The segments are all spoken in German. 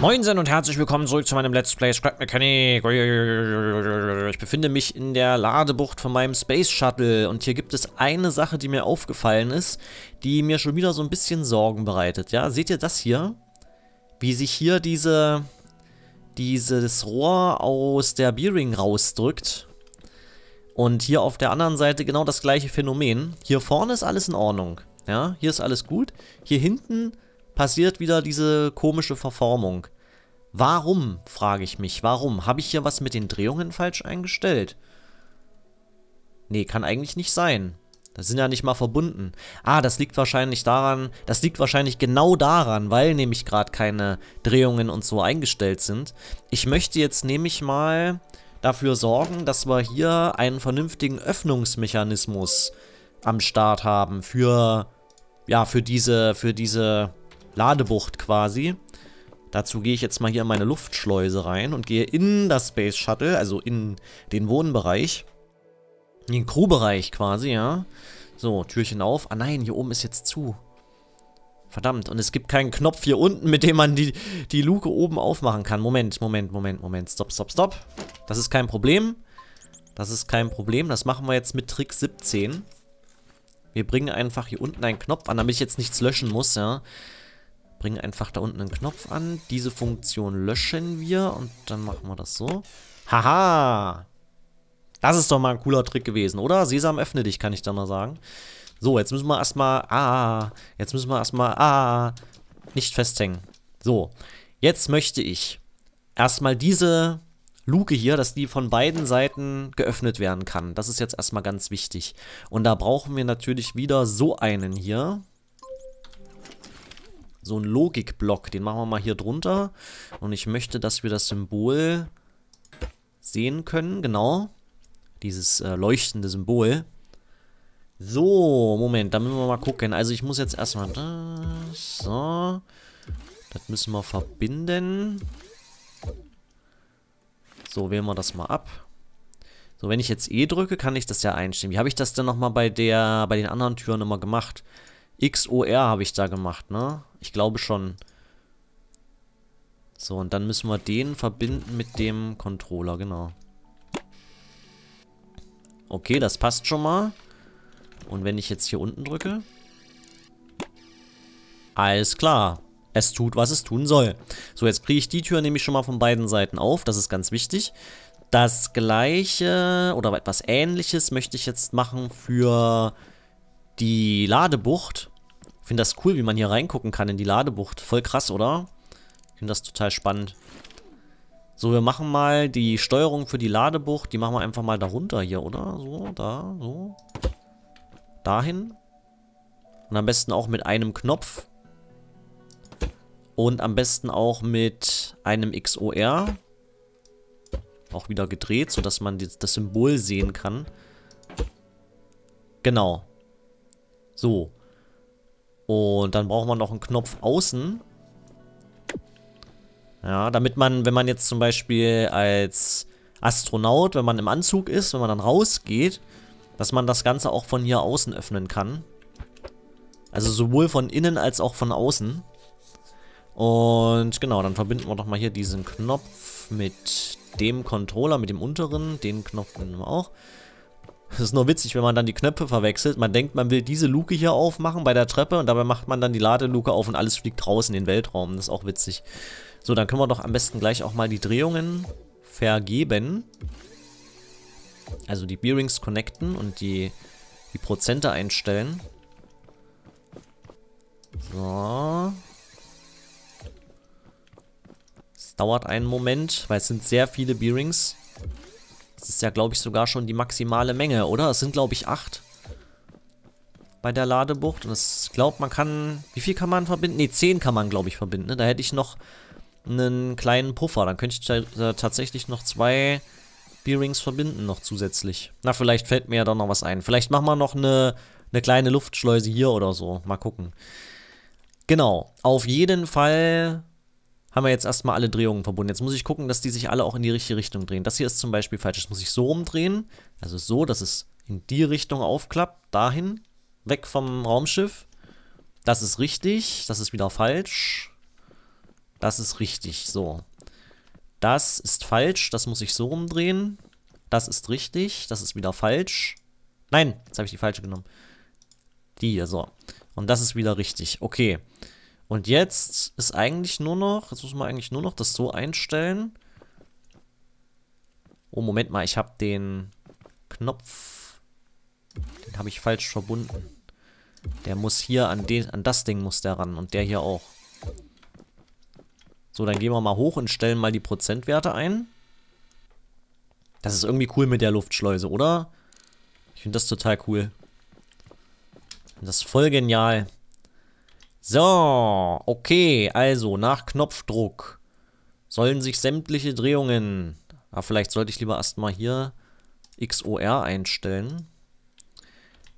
Moinsen und herzlich willkommen zurück zu meinem Let's Play Scrap Mechanic. Ich befinde mich in der Ladebucht von meinem Space Shuttle und hier gibt es eine Sache, die mir aufgefallen ist, die mir schon wieder so ein bisschen Sorgen bereitet. Ja, seht ihr das hier? Wie sich hier diese, dieses Rohr aus der Bearing rausdrückt. Und hier auf der anderen Seite genau das gleiche Phänomen. Hier vorne ist alles in Ordnung. Ja, hier ist alles gut. Hier hinten passiert wieder diese komische Verformung. Warum, frage ich mich, warum? Habe ich hier was mit den Drehungen falsch eingestellt? Nee, kann eigentlich nicht sein. Das sind ja nicht mal verbunden. Ah, das liegt wahrscheinlich daran, das liegt wahrscheinlich genau daran, weil nämlich gerade keine Drehungen und so eingestellt sind. Ich möchte jetzt nämlich mal dafür sorgen, dass wir hier einen vernünftigen Öffnungsmechanismus am Start haben für, ja, für diese, für diese Ladebucht quasi. Dazu gehe ich jetzt mal hier in meine Luftschleuse rein und gehe in das Space Shuttle, also in den Wohnbereich. In den Crewbereich quasi, ja. So, Türchen auf. Ah nein, hier oben ist jetzt zu. Verdammt, und es gibt keinen Knopf hier unten, mit dem man die, die Luke oben aufmachen kann. Moment, Moment, Moment, Moment. Stopp, stopp, stopp. Das ist kein Problem. Das ist kein Problem. Das machen wir jetzt mit Trick 17. Wir bringen einfach hier unten einen Knopf an, damit ich jetzt nichts löschen muss, ja bringen einfach da unten einen Knopf an. Diese Funktion löschen wir und dann machen wir das so. Haha! Das ist doch mal ein cooler Trick gewesen, oder? Sesam, öffne dich, kann ich da mal sagen. So, jetzt müssen wir erstmal... Ah, jetzt müssen wir erstmal... Ah, nicht festhängen. So, jetzt möchte ich erstmal diese Luke hier, dass die von beiden Seiten geöffnet werden kann. Das ist jetzt erstmal ganz wichtig. Und da brauchen wir natürlich wieder so einen hier so einen Logikblock. Den machen wir mal hier drunter. Und ich möchte, dass wir das Symbol sehen können. Genau. Dieses äh, leuchtende Symbol. So, Moment, da müssen wir mal gucken. Also ich muss jetzt erstmal das, so. Das müssen wir verbinden. So, wählen wir das mal ab. So, wenn ich jetzt E drücke, kann ich das ja einstellen. Wie habe ich das denn nochmal bei der, bei den anderen Türen immer gemacht? XOR habe ich da gemacht, ne? Ich glaube schon. So, und dann müssen wir den verbinden mit dem Controller, genau. Okay, das passt schon mal. Und wenn ich jetzt hier unten drücke... Alles klar. Es tut, was es tun soll. So, jetzt kriege ich die Tür nämlich schon mal von beiden Seiten auf. Das ist ganz wichtig. Das gleiche oder etwas ähnliches möchte ich jetzt machen für die Ladebucht finde das cool, wie man hier reingucken kann in die Ladebucht. Voll krass, oder? Ich finde das total spannend. So, wir machen mal die Steuerung für die Ladebucht. Die machen wir einfach mal darunter hier, oder? So, da, so. Dahin. Und am besten auch mit einem Knopf. Und am besten auch mit einem XOR. Auch wieder gedreht, sodass man das Symbol sehen kann. Genau. So. Und dann braucht man noch einen Knopf außen. Ja, damit man, wenn man jetzt zum Beispiel als Astronaut, wenn man im Anzug ist, wenn man dann rausgeht, dass man das Ganze auch von hier außen öffnen kann. Also sowohl von innen als auch von außen. Und genau, dann verbinden wir doch mal hier diesen Knopf mit dem Controller, mit dem unteren. Den Knopf nehmen wir auch. Es ist nur witzig, wenn man dann die Knöpfe verwechselt. Man denkt, man will diese Luke hier aufmachen bei der Treppe und dabei macht man dann die Ladeluke auf und alles fliegt raus in den Weltraum. Das ist auch witzig. So, dann können wir doch am besten gleich auch mal die Drehungen vergeben. Also die Bearings connecten und die, die Prozente einstellen. So. Es dauert einen Moment, weil es sind sehr viele Bearings. Das ist ja, glaube ich, sogar schon die maximale Menge, oder? Es sind, glaube ich, acht bei der Ladebucht. Und ich glaube, man kann... Wie viel kann man verbinden? Ne, zehn kann man, glaube ich, verbinden. Ne? Da hätte ich noch einen kleinen Puffer. Dann könnte ich da tatsächlich noch zwei Bearings verbinden, noch zusätzlich. Na, vielleicht fällt mir ja doch noch was ein. Vielleicht machen wir noch eine, eine kleine Luftschleuse hier oder so. Mal gucken. Genau, auf jeden Fall haben wir jetzt erstmal alle Drehungen verbunden. Jetzt muss ich gucken, dass die sich alle auch in die richtige Richtung drehen. Das hier ist zum Beispiel falsch. Das muss ich so umdrehen. Also so, dass es in die Richtung aufklappt. Dahin. Weg vom Raumschiff. Das ist richtig. Das ist wieder falsch. Das ist richtig. So. Das ist falsch. Das muss ich so umdrehen. Das ist richtig. Das ist wieder falsch. Nein, jetzt habe ich die falsche genommen. Die hier, so. Und das ist wieder richtig. Okay. Okay. Und jetzt ist eigentlich nur noch, jetzt muss man eigentlich nur noch das so einstellen. Oh, Moment mal, ich habe den Knopf, den habe ich falsch verbunden. Der muss hier an, den, an das Ding muss der ran und der hier auch. So, dann gehen wir mal hoch und stellen mal die Prozentwerte ein. Das ist irgendwie cool mit der Luftschleuse, oder? Ich finde das total cool. Das ist voll genial. So, okay, also nach Knopfdruck sollen sich sämtliche Drehungen... Ah, vielleicht sollte ich lieber erstmal hier XOR einstellen.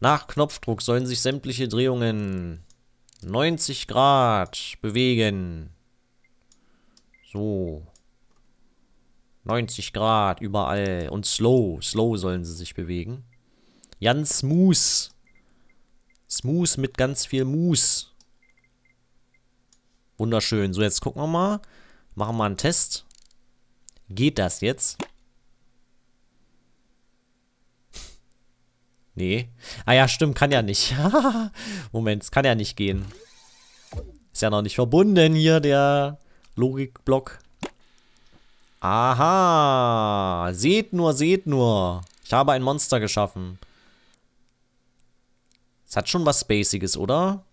Nach Knopfdruck sollen sich sämtliche Drehungen 90 Grad bewegen. So. 90 Grad überall. Und slow. Slow sollen sie sich bewegen. Ganz smooth. Smooth mit ganz viel Mousse. Wunderschön. So, jetzt gucken wir mal. Machen wir einen Test. Geht das jetzt? nee. Ah ja, stimmt, kann ja nicht. Moment, es kann ja nicht gehen. Ist ja noch nicht verbunden hier, der Logikblock. Aha. Seht nur, seht nur. Ich habe ein Monster geschaffen. Es hat schon was Spaciges, oder?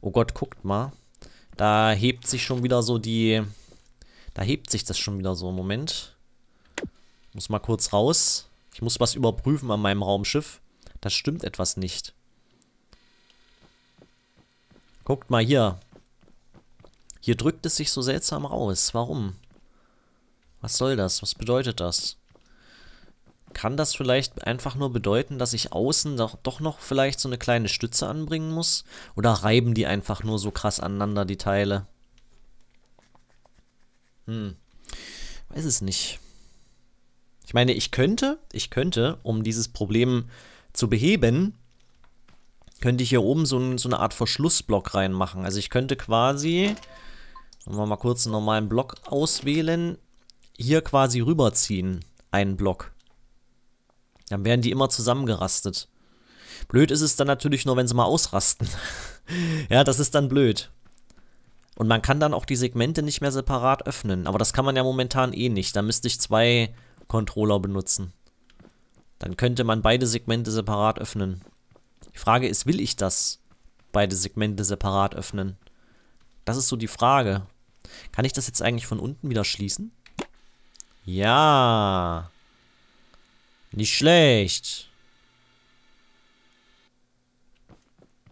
Oh Gott, guckt mal. Da hebt sich schon wieder so die... Da hebt sich das schon wieder so. Moment. Muss mal kurz raus. Ich muss was überprüfen an meinem Raumschiff. Da stimmt etwas nicht. Guckt mal hier. Hier drückt es sich so seltsam raus. Warum? Was soll das? Was bedeutet das? kann das vielleicht einfach nur bedeuten, dass ich außen doch, doch noch vielleicht so eine kleine Stütze anbringen muss? Oder reiben die einfach nur so krass aneinander, die Teile? Hm. Weiß es nicht. Ich meine, ich könnte, ich könnte, um dieses Problem zu beheben, könnte ich hier oben so, ein, so eine Art Verschlussblock reinmachen. Also ich könnte quasi, wenn wir mal kurz einen normalen Block auswählen, hier quasi rüberziehen, einen Block. Dann werden die immer zusammengerastet. Blöd ist es dann natürlich nur, wenn sie mal ausrasten. ja, das ist dann blöd. Und man kann dann auch die Segmente nicht mehr separat öffnen. Aber das kann man ja momentan eh nicht. Da müsste ich zwei Controller benutzen. Dann könnte man beide Segmente separat öffnen. Die Frage ist, will ich das? Beide Segmente separat öffnen. Das ist so die Frage. Kann ich das jetzt eigentlich von unten wieder schließen? Ja. Nicht schlecht.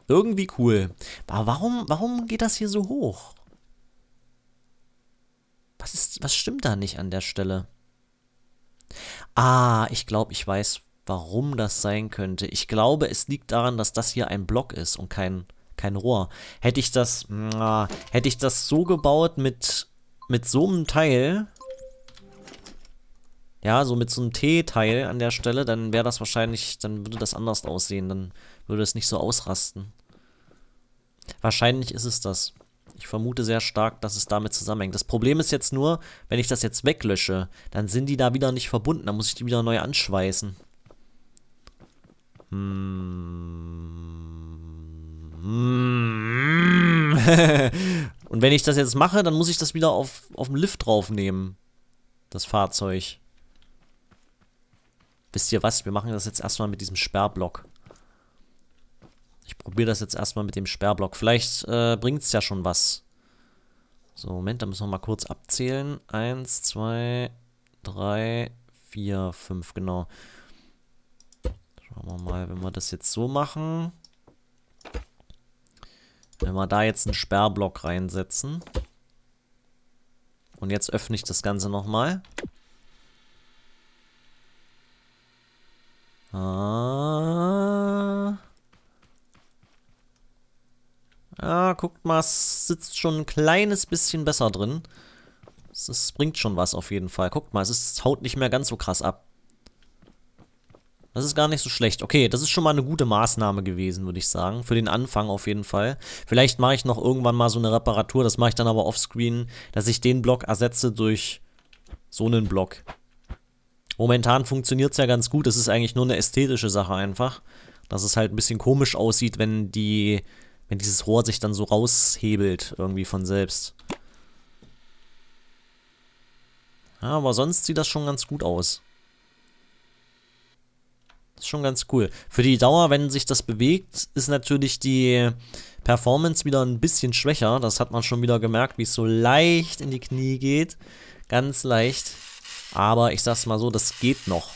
Irgendwie cool. Aber warum, warum geht das hier so hoch? Was, ist, was stimmt da nicht an der Stelle? Ah, ich glaube, ich weiß, warum das sein könnte. Ich glaube, es liegt daran, dass das hier ein Block ist und kein, kein Rohr. Hätte ich das, na, ah, hätte ich das so gebaut mit, mit so einem Teil, ja, so mit so einem T-Teil an der Stelle, dann wäre das wahrscheinlich, dann würde das anders aussehen, dann würde es nicht so ausrasten. Wahrscheinlich ist es das. Ich vermute sehr stark, dass es damit zusammenhängt. Das Problem ist jetzt nur, wenn ich das jetzt weglösche, dann sind die da wieder nicht verbunden. Dann muss ich die wieder neu anschweißen. Hm. Und wenn ich das jetzt mache, dann muss ich das wieder auf, auf dem Lift draufnehmen. Das Fahrzeug wisst ihr was, wir machen das jetzt erstmal mit diesem Sperrblock. Ich probiere das jetzt erstmal mit dem Sperrblock. Vielleicht äh, bringt es ja schon was. So, Moment, da müssen wir mal kurz abzählen. Eins, zwei, drei, vier, fünf, genau. Schauen wir mal, wenn wir das jetzt so machen. Wenn wir da jetzt einen Sperrblock reinsetzen. Und jetzt öffne ich das Ganze nochmal. mal. Ah. Ja, ah, guckt mal, es sitzt schon ein kleines bisschen besser drin. Es, es bringt schon was auf jeden Fall. Guckt mal, es, ist, es haut nicht mehr ganz so krass ab. Das ist gar nicht so schlecht. Okay, das ist schon mal eine gute Maßnahme gewesen, würde ich sagen. Für den Anfang auf jeden Fall. Vielleicht mache ich noch irgendwann mal so eine Reparatur. Das mache ich dann aber offscreen, dass ich den Block ersetze durch so einen Block. Momentan funktioniert es ja ganz gut. Es ist eigentlich nur eine ästhetische Sache einfach. Dass es halt ein bisschen komisch aussieht, wenn die, wenn dieses Rohr sich dann so raushebelt irgendwie von selbst. Ja, aber sonst sieht das schon ganz gut aus. Ist schon ganz cool. Für die Dauer, wenn sich das bewegt, ist natürlich die Performance wieder ein bisschen schwächer. Das hat man schon wieder gemerkt, wie es so leicht in die Knie geht. Ganz leicht. Aber ich sag's mal so, das geht noch.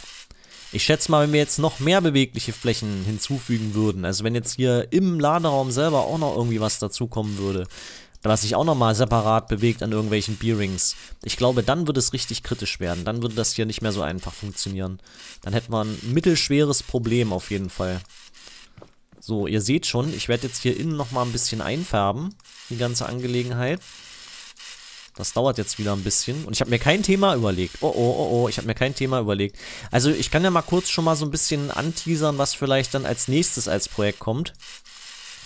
Ich schätze mal, wenn wir jetzt noch mehr bewegliche Flächen hinzufügen würden, also wenn jetzt hier im Laderaum selber auch noch irgendwie was dazukommen würde, was sich auch nochmal separat bewegt an irgendwelchen Bearings, ich glaube, dann würde es richtig kritisch werden. Dann würde das hier nicht mehr so einfach funktionieren. Dann hätten wir ein mittelschweres Problem auf jeden Fall. So, ihr seht schon, ich werde jetzt hier innen nochmal ein bisschen einfärben, die ganze Angelegenheit. Das dauert jetzt wieder ein bisschen. Und ich habe mir kein Thema überlegt. Oh, oh, oh, oh, ich habe mir kein Thema überlegt. Also ich kann ja mal kurz schon mal so ein bisschen anteasern, was vielleicht dann als nächstes als Projekt kommt.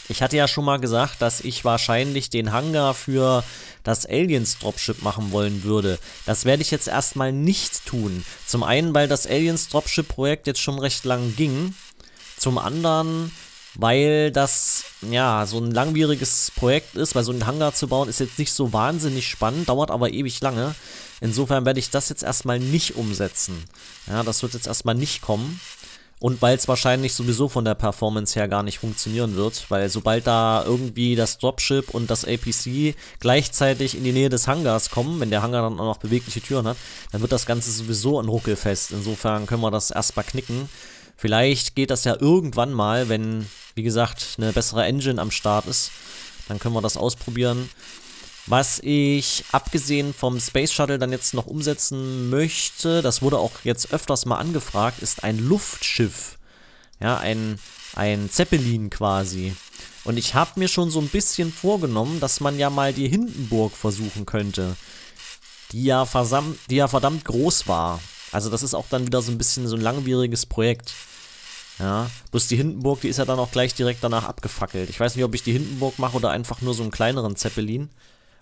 Ich hatte ja schon mal gesagt, dass ich wahrscheinlich den Hangar für das Aliens Dropship machen wollen würde. Das werde ich jetzt erstmal nicht tun. Zum einen, weil das Aliens Dropship Projekt jetzt schon recht lang ging. Zum anderen, weil das ja so ein langwieriges Projekt ist, weil so ein Hangar zu bauen ist jetzt nicht so wahnsinnig spannend, dauert aber ewig lange. Insofern werde ich das jetzt erstmal nicht umsetzen. Ja, das wird jetzt erstmal nicht kommen. Und weil es wahrscheinlich sowieso von der Performance her gar nicht funktionieren wird, weil sobald da irgendwie das Dropship und das APC gleichzeitig in die Nähe des Hangars kommen, wenn der Hangar dann auch noch bewegliche Türen hat, dann wird das Ganze sowieso ein Ruckelfest. Insofern können wir das erstmal knicken. Vielleicht geht das ja irgendwann mal, wenn, wie gesagt, eine bessere Engine am Start ist. Dann können wir das ausprobieren. Was ich abgesehen vom Space Shuttle dann jetzt noch umsetzen möchte, das wurde auch jetzt öfters mal angefragt, ist ein Luftschiff. Ja, ein, ein Zeppelin quasi. Und ich habe mir schon so ein bisschen vorgenommen, dass man ja mal die Hindenburg versuchen könnte. Die ja, die ja verdammt groß war. Also das ist auch dann wieder so ein bisschen so ein langwieriges Projekt. Ja, bloß die Hindenburg, die ist ja dann auch gleich direkt danach abgefackelt. Ich weiß nicht, ob ich die Hindenburg mache oder einfach nur so einen kleineren Zeppelin.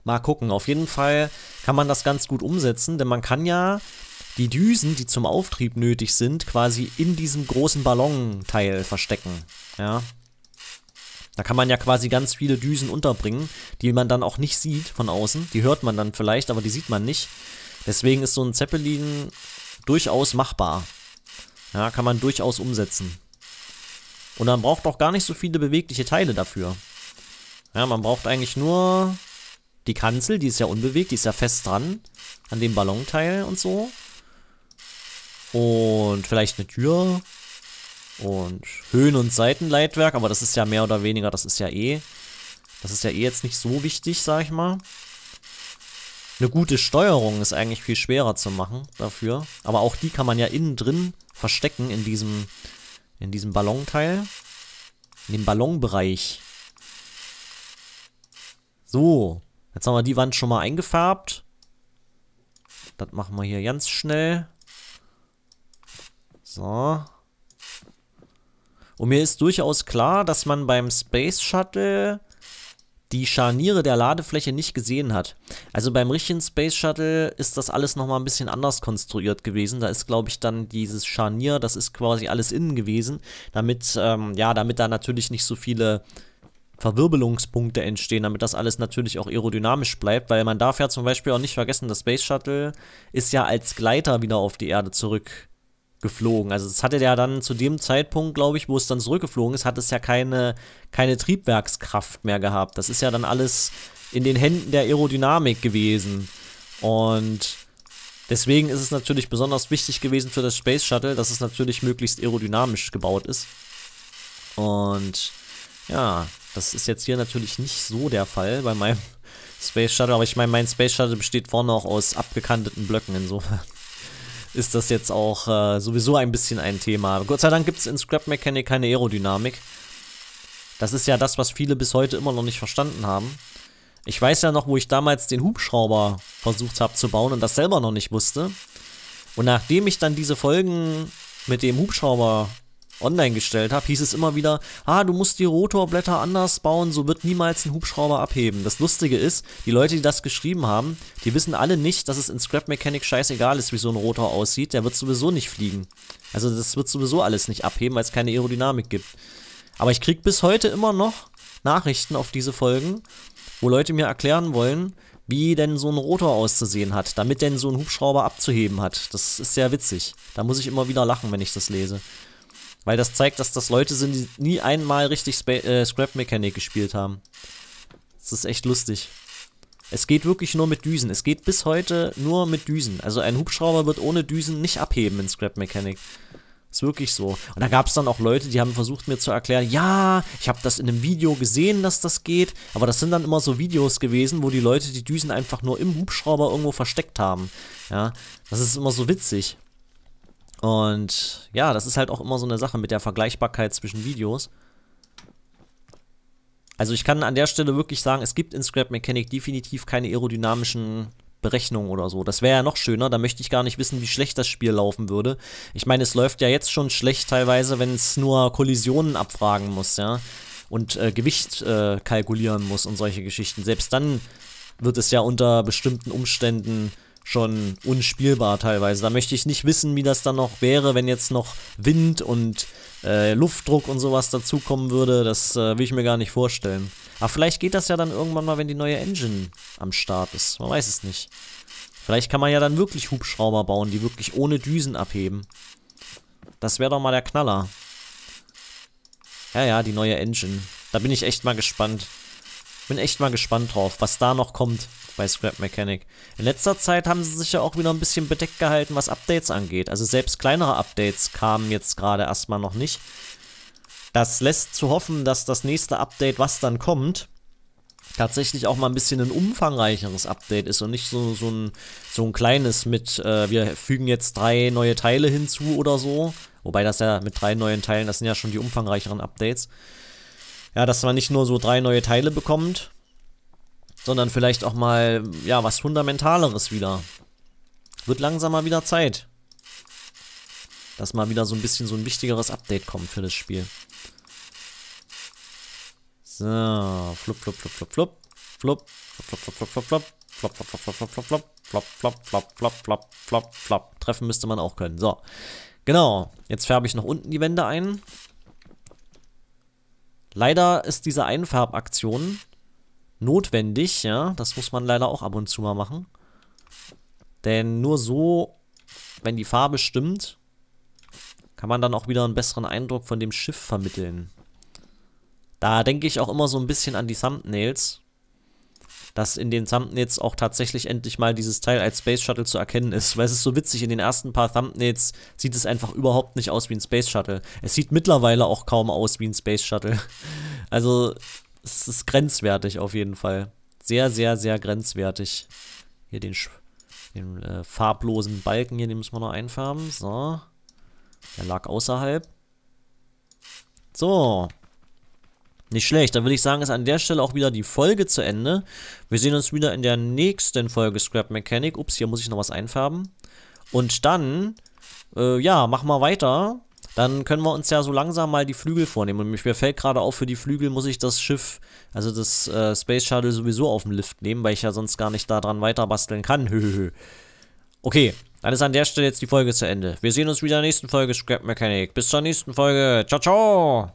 Mal gucken. Auf jeden Fall kann man das ganz gut umsetzen, denn man kann ja die Düsen, die zum Auftrieb nötig sind, quasi in diesem großen Ballonteil verstecken. Ja. Da kann man ja quasi ganz viele Düsen unterbringen, die man dann auch nicht sieht von außen. Die hört man dann vielleicht, aber die sieht man nicht. Deswegen ist so ein Zeppelin durchaus machbar. Ja, kann man durchaus umsetzen. Und dann braucht auch gar nicht so viele bewegliche Teile dafür. Ja, man braucht eigentlich nur die Kanzel, die ist ja unbewegt, die ist ja fest dran an dem Ballonteil und so. Und vielleicht eine Tür und Höhen- und Seitenleitwerk, aber das ist ja mehr oder weniger, das ist ja eh, das ist ja eh jetzt nicht so wichtig, sag ich mal. Eine gute Steuerung ist eigentlich viel schwerer zu machen dafür, aber auch die kann man ja innen drin verstecken in diesem, in diesem Ballonteil. In dem Ballonbereich. So. Jetzt haben wir die Wand schon mal eingefärbt. Das machen wir hier ganz schnell. So. Und mir ist durchaus klar, dass man beim Space Shuttle die Scharniere der Ladefläche nicht gesehen hat. Also beim richtigen Space Shuttle ist das alles nochmal ein bisschen anders konstruiert gewesen. Da ist, glaube ich, dann dieses Scharnier, das ist quasi alles innen gewesen, damit, ähm, ja, damit da natürlich nicht so viele Verwirbelungspunkte entstehen, damit das alles natürlich auch aerodynamisch bleibt, weil man darf ja zum Beispiel auch nicht vergessen, das Space Shuttle ist ja als Gleiter wieder auf die Erde zurück geflogen. Also es hatte ja dann zu dem Zeitpunkt, glaube ich, wo es dann zurückgeflogen ist, hat es ja keine, keine Triebwerkskraft mehr gehabt. Das ist ja dann alles in den Händen der Aerodynamik gewesen. Und deswegen ist es natürlich besonders wichtig gewesen für das Space Shuttle, dass es natürlich möglichst aerodynamisch gebaut ist. Und ja, das ist jetzt hier natürlich nicht so der Fall bei meinem Space Shuttle. Aber ich meine, mein Space Shuttle besteht vorne auch aus abgekanteten Blöcken insofern ist das jetzt auch äh, sowieso ein bisschen ein Thema. Gott sei Dank gibt es in Scrap Mechanic keine Aerodynamik. Das ist ja das, was viele bis heute immer noch nicht verstanden haben. Ich weiß ja noch, wo ich damals den Hubschrauber versucht habe zu bauen und das selber noch nicht wusste. Und nachdem ich dann diese Folgen mit dem Hubschrauber online gestellt habe, hieß es immer wieder, ah, du musst die Rotorblätter anders bauen, so wird niemals ein Hubschrauber abheben. Das Lustige ist, die Leute, die das geschrieben haben, die wissen alle nicht, dass es in Scrap Mechanic scheißegal ist, wie so ein Rotor aussieht, der wird sowieso nicht fliegen. Also das wird sowieso alles nicht abheben, weil es keine Aerodynamik gibt. Aber ich kriege bis heute immer noch Nachrichten auf diese Folgen, wo Leute mir erklären wollen, wie denn so ein Rotor auszusehen hat, damit denn so ein Hubschrauber abzuheben hat. Das ist sehr witzig. Da muss ich immer wieder lachen, wenn ich das lese. Weil das zeigt, dass das Leute sind, die nie einmal richtig Sp äh, Scrap Mechanic gespielt haben. Das ist echt lustig. Es geht wirklich nur mit Düsen. Es geht bis heute nur mit Düsen. Also ein Hubschrauber wird ohne Düsen nicht abheben in Scrap Mechanic. Ist wirklich so. Und da gab es dann auch Leute, die haben versucht mir zu erklären, ja, ich habe das in einem Video gesehen, dass das geht. Aber das sind dann immer so Videos gewesen, wo die Leute die Düsen einfach nur im Hubschrauber irgendwo versteckt haben. Ja, das ist immer so witzig. Und ja, das ist halt auch immer so eine Sache mit der Vergleichbarkeit zwischen Videos. Also ich kann an der Stelle wirklich sagen, es gibt in Scrap Mechanic definitiv keine aerodynamischen Berechnungen oder so. Das wäre ja noch schöner, da möchte ich gar nicht wissen, wie schlecht das Spiel laufen würde. Ich meine, es läuft ja jetzt schon schlecht teilweise, wenn es nur Kollisionen abfragen muss, ja. Und äh, Gewicht äh, kalkulieren muss und solche Geschichten. Selbst dann wird es ja unter bestimmten Umständen schon unspielbar teilweise. Da möchte ich nicht wissen, wie das dann noch wäre, wenn jetzt noch Wind und äh, Luftdruck und sowas dazukommen würde. Das äh, will ich mir gar nicht vorstellen. Aber vielleicht geht das ja dann irgendwann mal, wenn die neue Engine am Start ist. Man weiß es nicht. Vielleicht kann man ja dann wirklich Hubschrauber bauen, die wirklich ohne Düsen abheben. Das wäre doch mal der Knaller. Ja, ja, die neue Engine. Da bin ich echt mal gespannt. Bin echt mal gespannt drauf, was da noch kommt bei Scrap Mechanic. In letzter Zeit haben sie sich ja auch wieder ein bisschen bedeckt gehalten, was Updates angeht. Also selbst kleinere Updates kamen jetzt gerade erstmal noch nicht. Das lässt zu hoffen, dass das nächste Update, was dann kommt, tatsächlich auch mal ein bisschen ein umfangreicheres Update ist und nicht so, so, ein, so ein kleines mit, äh, wir fügen jetzt drei neue Teile hinzu oder so. Wobei das ja mit drei neuen Teilen, das sind ja schon die umfangreicheren Updates. Ja, dass man nicht nur so drei neue Teile bekommt, sondern vielleicht auch mal, ja, was Fundamentaleres wieder. Wird langsam mal wieder Zeit, dass mal wieder so ein bisschen so ein wichtigeres Update kommt für das Spiel. So, flup, flup, flup, flup, flup, flup, flup, flup, flup, flup, flup, flop, flop, flop, flop, flop, flop, flop, flop, flop, flop, flop, flop, flop. Treffen müsste man auch können. So, genau. Jetzt färbe ich noch unten die Wände ein. Leider ist diese Einfarbaktion notwendig, ja. Das muss man leider auch ab und zu mal machen. Denn nur so, wenn die Farbe stimmt, kann man dann auch wieder einen besseren Eindruck von dem Schiff vermitteln. Da denke ich auch immer so ein bisschen an die Thumbnails, dass in den Thumbnails auch tatsächlich endlich mal dieses Teil als Space Shuttle zu erkennen ist. Weil es ist so witzig, in den ersten paar Thumbnails sieht es einfach überhaupt nicht aus wie ein Space Shuttle. Es sieht mittlerweile auch kaum aus wie ein Space Shuttle. Also es ist grenzwertig auf jeden Fall. Sehr, sehr, sehr grenzwertig. Hier den, den äh, farblosen Balken hier, den müssen wir noch einfärben. So. Der lag außerhalb. So. Nicht schlecht. Dann würde ich sagen, ist an der Stelle auch wieder die Folge zu Ende. Wir sehen uns wieder in der nächsten Folge Scrap Mechanic. Ups, hier muss ich noch was einfärben. Und dann, äh, ja, machen wir weiter dann können wir uns ja so langsam mal die Flügel vornehmen. Und mir fällt gerade auf, für die Flügel muss ich das Schiff, also das äh, Space Shuttle sowieso auf dem Lift nehmen, weil ich ja sonst gar nicht daran weiter basteln kann. okay, dann ist an der Stelle jetzt die Folge zu Ende. Wir sehen uns wieder in der nächsten Folge Scrap Mechanic. Bis zur nächsten Folge. Ciao, ciao!